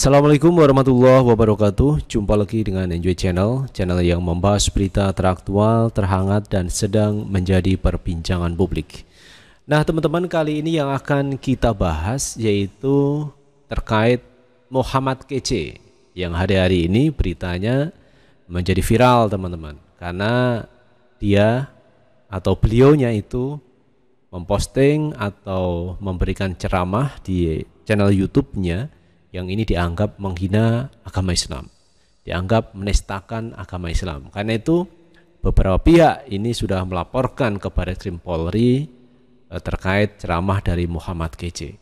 Assalamualaikum warahmatullahi wabarakatuh Jumpa lagi dengan Enjoy Channel Channel yang membahas berita teraktual, terhangat, dan sedang menjadi perbincangan publik Nah teman-teman kali ini yang akan kita bahas yaitu terkait Muhammad Kece Yang hari-hari ini beritanya menjadi viral teman-teman Karena dia atau beliaunya itu memposting atau memberikan ceramah di channel YouTube-nya yang ini dianggap menghina agama Islam, dianggap menestakan agama Islam. Karena itu beberapa pihak ini sudah melaporkan kepada Krim Polri eh, terkait ceramah dari Muhammad KC.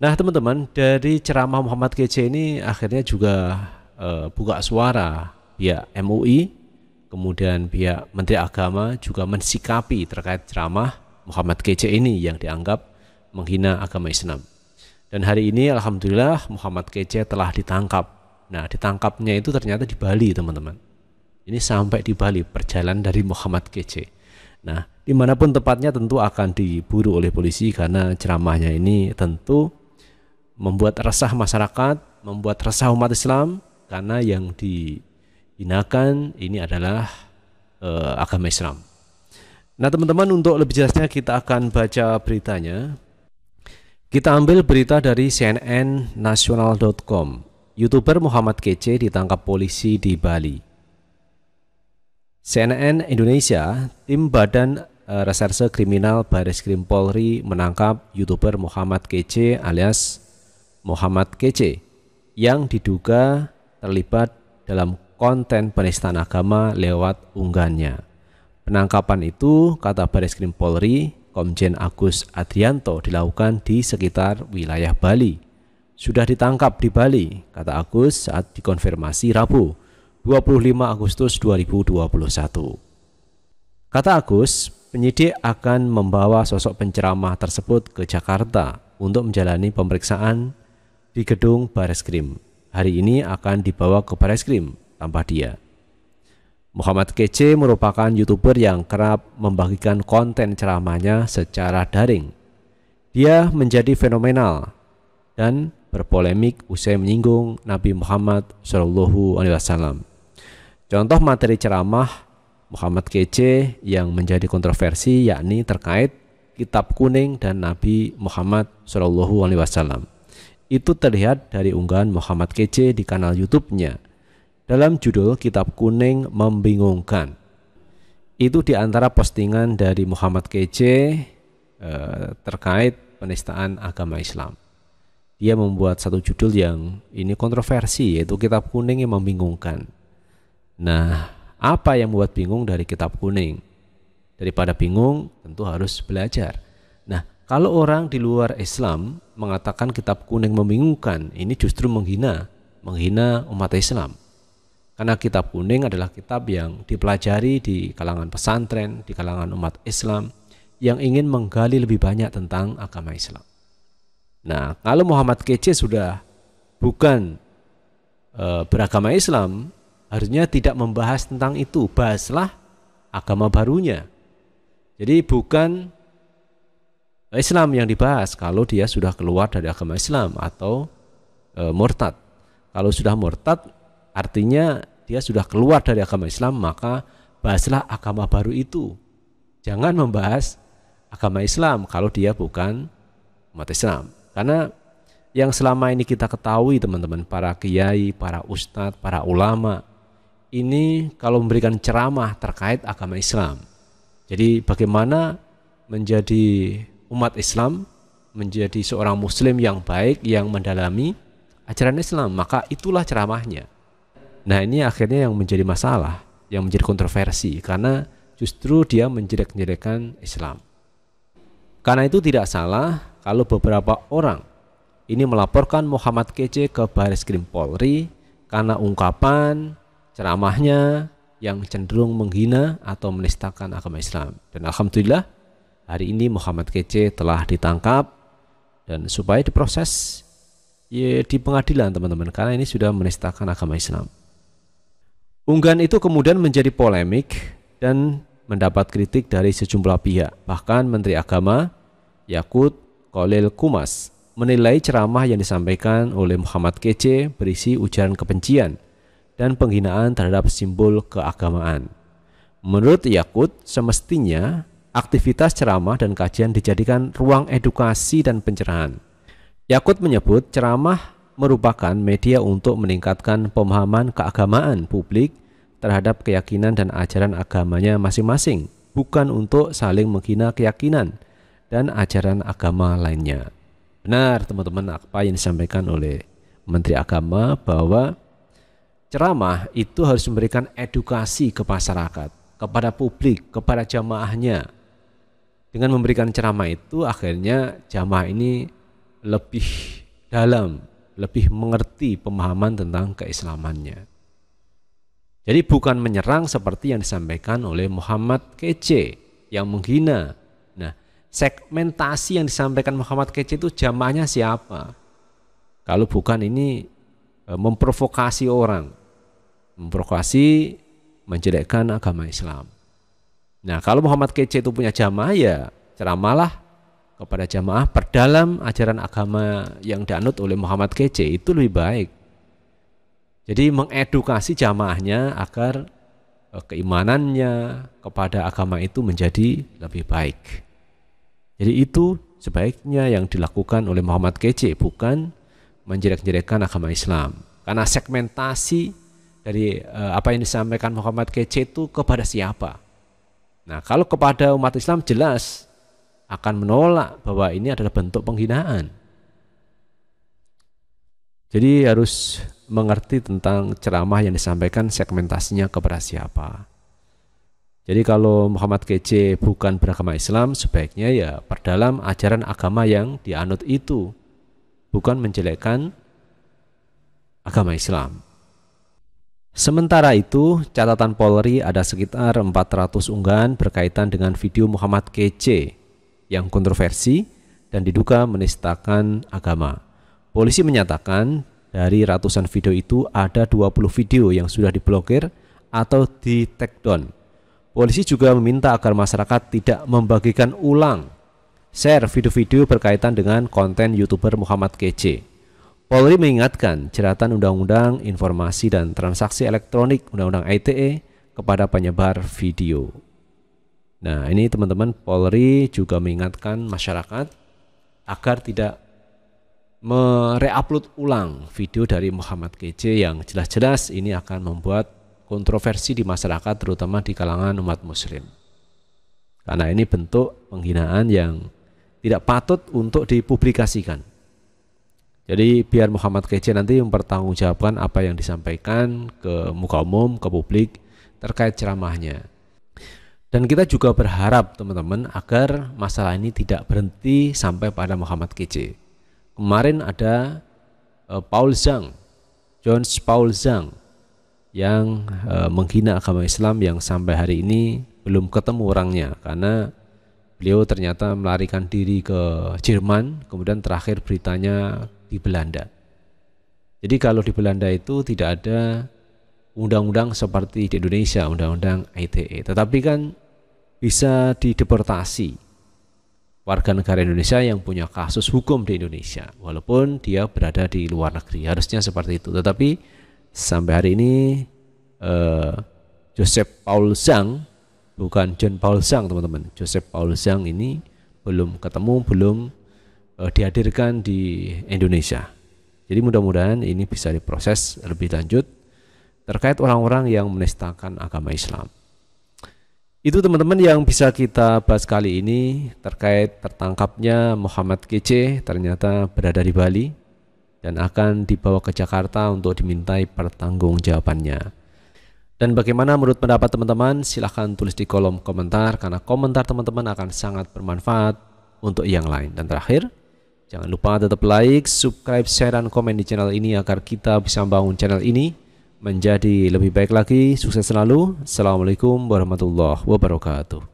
Nah teman-teman dari ceramah Muhammad KC ini akhirnya juga uh, buka suara pihak MUI, kemudian pihak Menteri Agama juga mensikapi terkait ceramah Muhammad KC ini yang dianggap menghina agama Islam. Dan hari ini alhamdulillah Muhammad Kece telah ditangkap. Nah, ditangkapnya itu ternyata di Bali, teman-teman. Ini sampai di Bali perjalanan dari Muhammad Kece. Nah, dimanapun tempatnya tentu akan diburu oleh polisi karena ceramahnya ini tentu membuat resah masyarakat, membuat resah umat Islam karena yang dihinakan ini adalah uh, agama Islam. Nah, teman-teman untuk lebih jelasnya kita akan baca beritanya. Kita ambil berita dari CNN Nasional.com. Youtuber Muhammad Kece ditangkap polisi di Bali. CNN Indonesia, tim Badan eh, Reserse Kriminal Baris Krim Polri menangkap YouTuber Muhammad Kece alias Muhammad Kece yang diduga terlibat dalam konten penistaan agama lewat unggahannya. Penangkapan itu, kata Baris Krim Polri, Komjen Agus Adrianto dilakukan di sekitar wilayah Bali. Sudah ditangkap di Bali, kata Agus saat dikonfirmasi Rabu, 25 Agustus 2021. Kata Agus, penyidik akan membawa sosok penceramah tersebut ke Jakarta untuk menjalani pemeriksaan di gedung Bareskrim. Hari ini akan dibawa ke Bareskrim, tambah dia. Muhammad Kece merupakan YouTuber yang kerap membagikan konten ceramahnya secara daring. Dia menjadi fenomenal dan berpolemik usai menyinggung Nabi Muhammad Shallallahu Alaihi Wasallam. Contoh materi ceramah Muhammad Kece yang menjadi kontroversi yakni terkait kitab kuning dan Nabi Muhammad Shallallahu Alaihi Wasallam. Itu terlihat dari unggahan Muhammad Kece di kanal YouTube-nya dalam judul Kitab Kuning Membingungkan. Itu di antara postingan dari Muhammad kece eh, terkait penistaan agama Islam. Dia membuat satu judul yang ini kontroversi yaitu Kitab Kuning yang membingungkan. Nah, apa yang membuat bingung dari Kitab Kuning? Daripada bingung, tentu harus belajar. Nah, kalau orang di luar Islam mengatakan kitab kuning membingungkan, ini justru menghina, menghina umat Islam. Karena kitab kuning adalah kitab yang dipelajari di kalangan pesantren, di kalangan umat Islam yang ingin menggali lebih banyak tentang agama Islam. Nah, kalau Muhammad Kece sudah bukan e, beragama Islam, harusnya tidak membahas tentang itu. Bahaslah agama barunya. Jadi bukan Islam yang dibahas kalau dia sudah keluar dari agama Islam atau e, murtad. Kalau sudah murtad artinya dia sudah keluar dari agama Islam, maka bahaslah agama baru itu. Jangan membahas agama Islam kalau dia bukan umat Islam. Karena yang selama ini kita ketahui teman-teman, para kiai, para ustadz, para ulama, ini kalau memberikan ceramah terkait agama Islam. Jadi bagaimana menjadi umat Islam, menjadi seorang muslim yang baik, yang mendalami ajaran Islam, maka itulah ceramahnya. Nah ini akhirnya yang menjadi masalah, yang menjadi kontroversi karena justru dia menjelek-jelekan Islam. Karena itu tidak salah kalau beberapa orang ini melaporkan Muhammad Kece ke Baris Krim Polri karena ungkapan ceramahnya yang cenderung menghina atau menistakan agama Islam. Dan alhamdulillah hari ini Muhammad Kece telah ditangkap dan supaya diproses ya, di pengadilan teman-teman karena ini sudah menistakan agama Islam. Unggahan itu kemudian menjadi polemik dan mendapat kritik dari sejumlah pihak. Bahkan Menteri Agama Yakut Kolil Kumas menilai ceramah yang disampaikan oleh Muhammad Kece berisi ujaran kebencian dan penghinaan terhadap simbol keagamaan. Menurut Yakut, semestinya aktivitas ceramah dan kajian dijadikan ruang edukasi dan pencerahan. Yakut menyebut ceramah merupakan media untuk meningkatkan pemahaman keagamaan publik terhadap keyakinan dan ajaran agamanya masing-masing, bukan untuk saling menghina keyakinan dan ajaran agama lainnya. Benar, teman-teman, apa yang disampaikan oleh Menteri Agama bahwa ceramah itu harus memberikan edukasi ke masyarakat, kepada publik, kepada jamaahnya. Dengan memberikan ceramah itu akhirnya jamaah ini lebih dalam, lebih mengerti pemahaman tentang keislamannya. Jadi bukan menyerang seperti yang disampaikan oleh Muhammad Kece yang menghina. Nah, segmentasi yang disampaikan Muhammad Kece itu jamaahnya siapa? Kalau bukan ini e, memprovokasi orang, memprovokasi menjelekkan agama Islam. Nah, kalau Muhammad Kece itu punya jamaah ya ceramalah kepada jamaah perdalam ajaran agama yang dianut oleh Muhammad Kece itu lebih baik jadi mengedukasi jamaahnya agar e, keimanannya kepada agama itu menjadi lebih baik. Jadi itu sebaiknya yang dilakukan oleh Muhammad Kece bukan menjelek-jelekan agama Islam. Karena segmentasi dari e, apa yang disampaikan Muhammad Kece itu kepada siapa? Nah, kalau kepada umat Islam jelas akan menolak bahwa ini adalah bentuk penghinaan. Jadi harus mengerti tentang ceramah yang disampaikan segmentasinya kepada siapa. Jadi kalau Muhammad Kece bukan beragama Islam, sebaiknya ya perdalam ajaran agama yang dianut itu, bukan menjelekkan agama Islam. Sementara itu, catatan Polri ada sekitar 400 unggahan berkaitan dengan video Muhammad Kece yang kontroversi dan diduga menistakan agama. Polisi menyatakan dari ratusan video itu ada 20 video yang sudah diblokir atau di take down. Polisi juga meminta agar masyarakat tidak membagikan ulang share video-video berkaitan dengan konten YouTuber Muhammad KC. Polri mengingatkan jeratan Undang-Undang Informasi dan Transaksi Elektronik Undang-Undang ITE kepada penyebar video. Nah, ini teman-teman Polri juga mengingatkan masyarakat agar tidak mereupload ulang video dari Muhammad kece yang jelas-jelas ini akan membuat kontroversi di masyarakat terutama di kalangan umat muslim. Karena ini bentuk penghinaan yang tidak patut untuk dipublikasikan. Jadi biar Muhammad kece nanti mempertanggungjawabkan apa yang disampaikan ke muka umum, ke publik terkait ceramahnya. Dan kita juga berharap teman-teman agar masalah ini tidak berhenti sampai pada Muhammad kece kemarin ada eh, Paul Zhang, John Paul Zhang yang eh, menghina agama Islam yang sampai hari ini belum ketemu orangnya karena beliau ternyata melarikan diri ke Jerman, kemudian terakhir beritanya di Belanda. Jadi kalau di Belanda itu tidak ada undang-undang seperti di Indonesia, undang-undang ITE, tetapi kan bisa dideportasi warga negara Indonesia yang punya kasus hukum di Indonesia walaupun dia berada di luar negeri harusnya seperti itu tetapi sampai hari ini eh, Joseph Paul Zhang bukan John Paul Zhang teman-teman Joseph Paul Zhang ini belum ketemu belum eh, dihadirkan di Indonesia jadi mudah-mudahan ini bisa diproses lebih lanjut terkait orang-orang yang menistakan agama Islam itu teman-teman yang bisa kita bahas kali ini terkait tertangkapnya Muhammad Kece ternyata berada di Bali dan akan dibawa ke Jakarta untuk dimintai pertanggungjawabannya. Dan bagaimana menurut pendapat teman-teman? Silahkan tulis di kolom komentar karena komentar teman-teman akan sangat bermanfaat untuk yang lain. Dan terakhir, jangan lupa tetap like, subscribe, share, dan komen di channel ini agar kita bisa membangun channel ini menjadi lebih baik lagi. Sukses selalu. Assalamualaikum warahmatullahi wabarakatuh.